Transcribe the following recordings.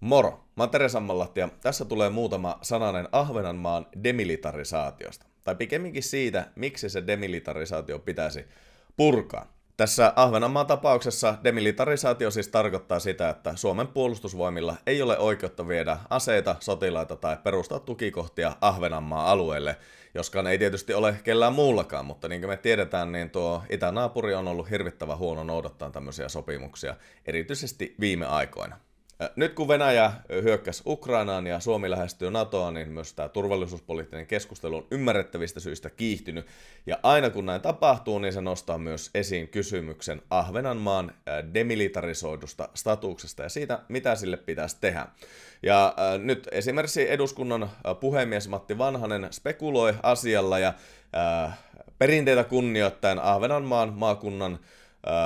Moro! Mä oon Teres ja tässä tulee muutama sananen Ahvenanmaan demilitarisaatiosta. Tai pikemminkin siitä, miksi se demilitarisaatio pitäisi purkaa. Tässä Ahvenanmaan tapauksessa demilitarisaatio siis tarkoittaa sitä, että Suomen puolustusvoimilla ei ole oikeutta viedä aseita, sotilaita tai perustaa tukikohtia Ahvenanmaan alueelle, joskaan ei tietysti ole kellään muullakaan, mutta niin kuin me tiedetään, niin tuo itänaapuri on ollut hirvittävä huono noudattaa tämmöisiä sopimuksia, erityisesti viime aikoina. Äh, nyt kun Venäjä äh, hyökkäsi Ukrainaan ja Suomi lähestyy NATOa, niin myös tämä turvallisuuspoliittinen keskustelu on ymmärrettävistä syistä kiihtynyt. Ja aina kun näin tapahtuu, niin se nostaa myös esiin kysymyksen Ahvenanmaan äh, demilitarisoidusta statuuksesta ja siitä, mitä sille pitäisi tehdä. Ja nyt esimerkiksi eduskunnan puhemies Matti Vanhanen spekuloi asialla ja perinteitä kunnioittain Ahvenanmaan maakunnan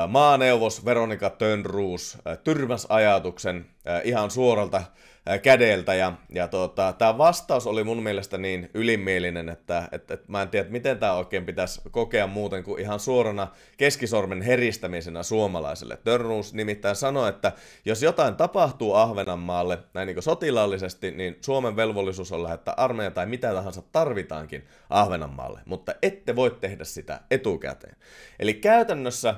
maaneuvos Veronika Tönruus tyrmäs ajatuksen ihan suoralta kädeltä. Ja, ja tota, tämä vastaus oli mun mielestä niin ylimielinen, että, että, että mä en tiedä, miten tämä oikein pitäisi kokea muuten kuin ihan suorana keskisormen heristämisenä suomalaiselle. Törnuus nimittäin sanoi, että jos jotain tapahtuu Ahvenanmaalle näin niin sotilaallisesti, niin Suomen velvollisuus on lähettää armeija tai mitä tahansa tarvitaankin Ahvenanmaalle, mutta ette voi tehdä sitä etukäteen. Eli käytännössä äh,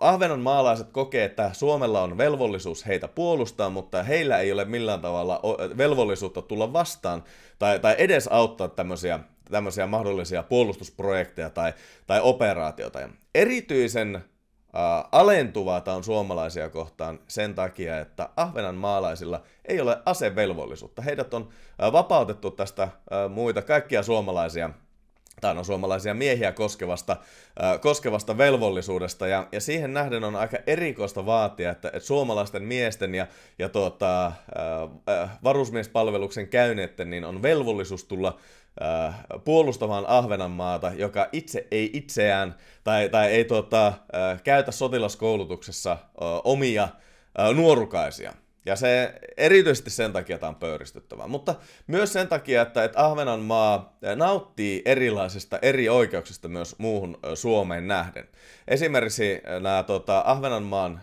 Ahvenon maalaiset kokee, että Suomella on velvollisuus heitä puolustaa, mutta heillä ei ole millään tavalla velvollisuutta tulla vastaan tai, tai edes auttaa tämmöisiä, tämmöisiä mahdollisia puolustusprojekteja tai, tai operaatioita. Ja erityisen äh, alentuvaa tämä on suomalaisia kohtaan sen takia, että Ahvenan maalaisilla ei ole asevelvollisuutta. Heidät on äh, vapautettu tästä äh, muita kaikkia suomalaisia tai no suomalaisia miehiä koskevasta, äh, koskevasta velvollisuudesta, ja, ja siihen nähden on aika erikoista vaatia, että, että suomalaisten miesten ja, ja tuota, äh, äh, varusmiespalveluksen käyneiden niin on velvollisuus tulla äh, puolustamaan Ahvenanmaata, joka itse ei itseään tai, tai ei tuota, äh, käytä sotilaskoulutuksessa äh, omia äh, nuorukaisia. Ja se erityisesti sen takia tämä on pöyristyttävää, mutta myös sen takia, että, että Ahvenanmaa nauttii erilaisista eri oikeuksista myös muuhun Suomeen nähden. Esimerkiksi nämä tota, Ahvenanmaan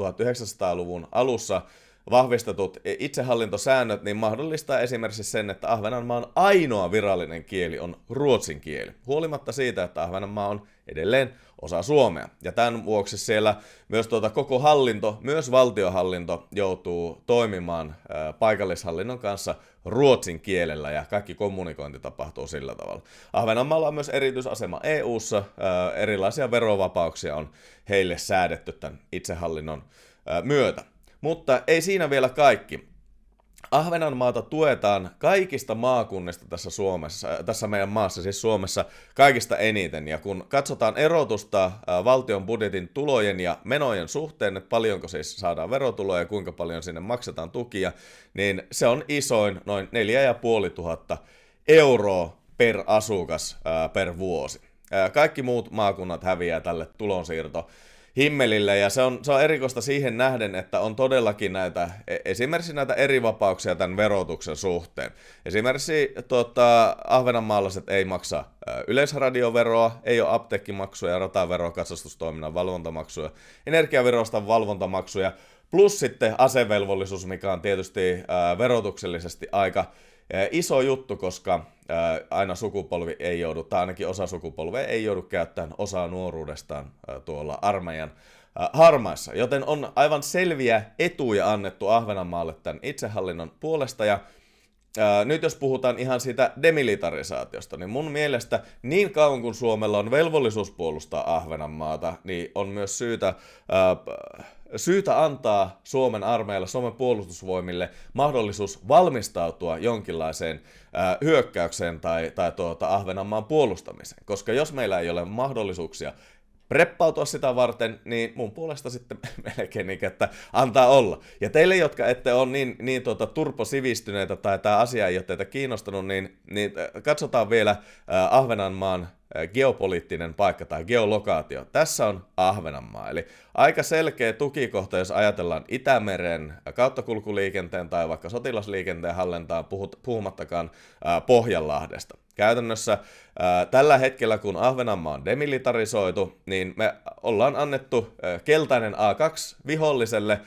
1900-luvun alussa vahvistetut itsehallintosäännöt niin mahdollistaa esimerkiksi sen, että Ahvenanmaan ainoa virallinen kieli on ruotsin kieli, huolimatta siitä, että Ahvenanmaa on edelleen osa Suomea. Ja tämän vuoksi siellä myös tuota koko hallinto, myös valtiohallinto joutuu toimimaan äh, paikallishallinnon kanssa ruotsin kielellä ja kaikki kommunikointi tapahtuu sillä tavalla. Ahvenanmaalla on myös erityisasema EU-ssa, äh, erilaisia verovapauksia on heille säädetty tämän itsehallinnon äh, myötä. Mutta ei siinä vielä kaikki. Ahvenanmaata tuetaan kaikista maakunnista tässä Suomessa, äh, tässä meidän maassa, siis Suomessa kaikista eniten. Ja kun katsotaan erotusta äh, valtion budjetin tulojen ja menojen suhteen, että paljonko siis saadaan verotuloja ja kuinka paljon sinne maksetaan tukia, niin se on isoin, noin 4500 euroa per asukas äh, per vuosi. Kaikki muut maakunnat häviää tälle tulonsiirtoon himmelillä ja se on, se on erikoista siihen nähden, että on todellakin näitä, e, esimerkiksi näitä eri vapauksia tämän verotuksen suhteen. Esimerkiksi tuota, ahvenanmaalaiset ei maksa yleisradioveroa, ei ole apteekkimaksuja, rataveroa, katsastustoiminnan valvontamaksuja, energiaverosta valvontamaksuja, plus sitten asevelvollisuus, mikä on tietysti ää, verotuksellisesti aika iso juttu, koska aina sukupolvi ei joudu, tai ainakin osa sukupolvea ei joudu käyttämään osaa nuoruudestaan tuolla armeijan harmaissa. Joten on aivan selviä etuja annettu Ahvenanmaalle tämän itsehallinnon puolesta, ja nyt jos puhutaan ihan siitä demilitarisaatiosta, niin mun mielestä niin kauan kuin Suomella on velvollisuus puolustaa Ahvenanmaata, niin on myös syytä äh, syytä antaa Suomen armeijalle, Suomen puolustusvoimille mahdollisuus valmistautua jonkinlaiseen äh, hyökkäykseen tai, tai tuota Ahvenanmaan puolustamiseen. Koska jos meillä ei ole mahdollisuuksia preppautua sitä varten, niin mun puolesta sitten melkein niin, että antaa olla. Ja teille, jotka ette ole niin, niin tuota, turposivistyneitä tai tämä asia ei ole teitä kiinnostanut, niin, niin katsotaan vielä äh, Ahvenanmaan geopoliittinen paikka tai geolokaatio. Tässä on Ahvenanmaa, eli aika selkeä tukikohta, jos ajatellaan Itämeren kauttakulkuliikenteen tai vaikka sotilasliikenteen hallintaan puhumattakaan Pohjanlahdesta. Käytännössä tällä hetkellä, kun Ahvenanmaa on demilitarisoitu, niin me ollaan annettu keltainen A2 viholliselle,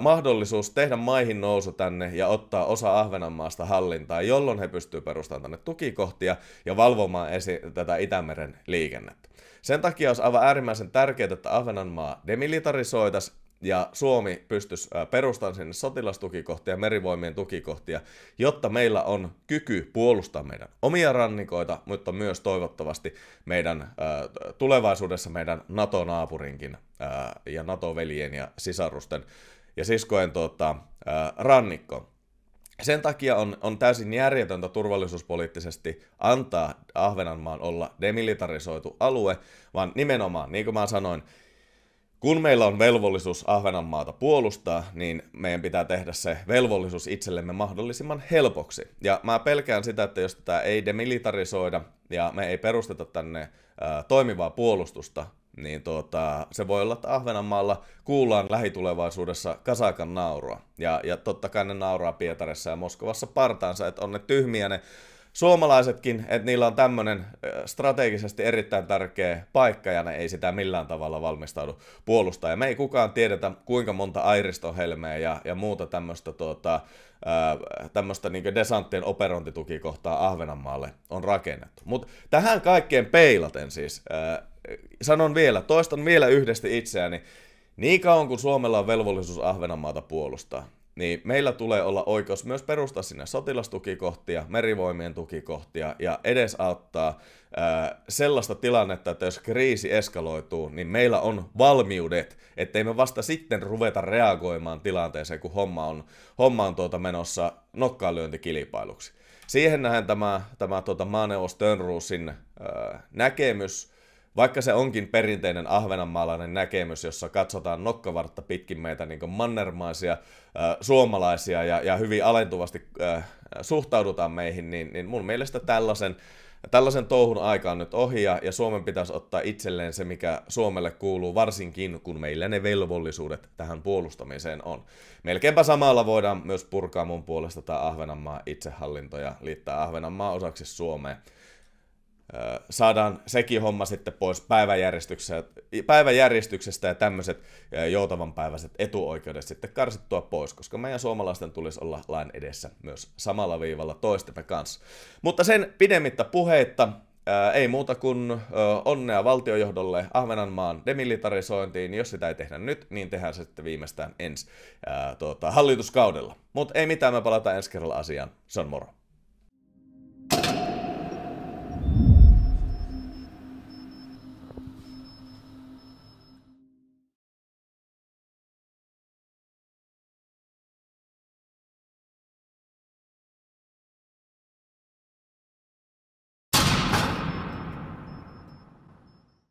mahdollisuus tehdä maihin nousu tänne ja ottaa osa Ahvenanmaasta hallintaa, jolloin he pystyvät perustamaan tänne tukikohtia ja valvomaan esi- tätä Itämeren liikennettä. Sen takia olisi aivan äärimmäisen tärkeää, että Ahvenanmaa demilitarisoitaisi ja Suomi pystyisi perustamaan sinne sotilastukikohtia, merivoimien tukikohtia, jotta meillä on kyky puolustaa meidän omia rannikoita, mutta myös toivottavasti meidän tulevaisuudessa meidän NATO-naapurinkin ja NATO-veljen ja sisarusten ja siskojen tota, rannikko. Sen takia on, on täysin järjetöntä turvallisuuspoliittisesti antaa Ahvenanmaan olla demilitarisoitu alue, vaan nimenomaan, niin kuin mä sanoin, kun meillä on velvollisuus Ahvenanmaata puolustaa, niin meidän pitää tehdä se velvollisuus itsellemme mahdollisimman helpoksi. Ja mä pelkään sitä, että jos tätä ei demilitarisoida ja me ei perusteta tänne ä, toimivaa puolustusta, niin tuota, se voi olla, että Ahvenanmaalla kuullaan lähitulevaisuudessa kasakan nauroa Ja, ja totta kai ne nauraa Pietarissa ja Moskovassa partaansa, että on ne tyhmiä ne suomalaisetkin, että niillä on tämmöinen strategisesti erittäin tärkeä paikka ja ne ei sitä millään tavalla valmistaudu puolustaa. Ja me ei kukaan tiedetä, kuinka monta airistohelmeä ja, ja muuta tämmöistä tuota, tämmöistä niin desanttien operointitukikohtaa Ahvenanmaalle on rakennettu. Mutta tähän kaikkeen peilaten siis, sanon vielä, toistan vielä yhdestä itseäni, niin kauan kuin Suomella on velvollisuus Ahvenanmaata puolustaa, niin meillä tulee olla oikeus myös perustaa sinne sotilastukikohtia, merivoimien tukikohtia ja edesauttaa ää, sellaista tilannetta, että jos kriisi eskaloituu, niin meillä on valmiudet, ettei me vasta sitten ruveta reagoimaan tilanteeseen, kun homma on, homma on tuota menossa nokkaanlyöntikilpailuksi. Siihen nähen tämä, tämä tuota Maaneuvos näkemys – vaikka se onkin perinteinen ahvenanmaalainen näkemys, jossa katsotaan nokkavartta pitkin meitä niin mannermaisia äh, suomalaisia ja, ja hyvin alentuvasti äh, suhtaudutaan meihin, niin, niin mun mielestä tällaisen Tällaisen touhun aika on nyt ohi ja Suomen pitäisi ottaa itselleen se, mikä Suomelle kuuluu, varsinkin kun meillä ne velvollisuudet tähän puolustamiseen on. Melkeinpä samalla voidaan myös purkaa mun puolesta tämä Ahvenanmaa itsehallinto ja liittää Ahvenanmaa osaksi Suomea saadaan sekin homma sitten pois päiväjärjestyksestä, päiväjärjestyksestä ja tämmöiset joutavanpäiväiset etuoikeudet sitten karsittua pois, koska meidän suomalaisten tulisi olla lain edessä myös samalla viivalla toistemme kanssa. Mutta sen pidemmittä puheitta, ei muuta kuin onnea valtiojohdolle Ahvenanmaan demilitarisointiin. Jos sitä ei tehdä nyt, niin tehdään se sitten viimeistään ensi tuota, hallituskaudella. Mutta ei mitään, me palataan ensi kerralla asiaan. Se on moro.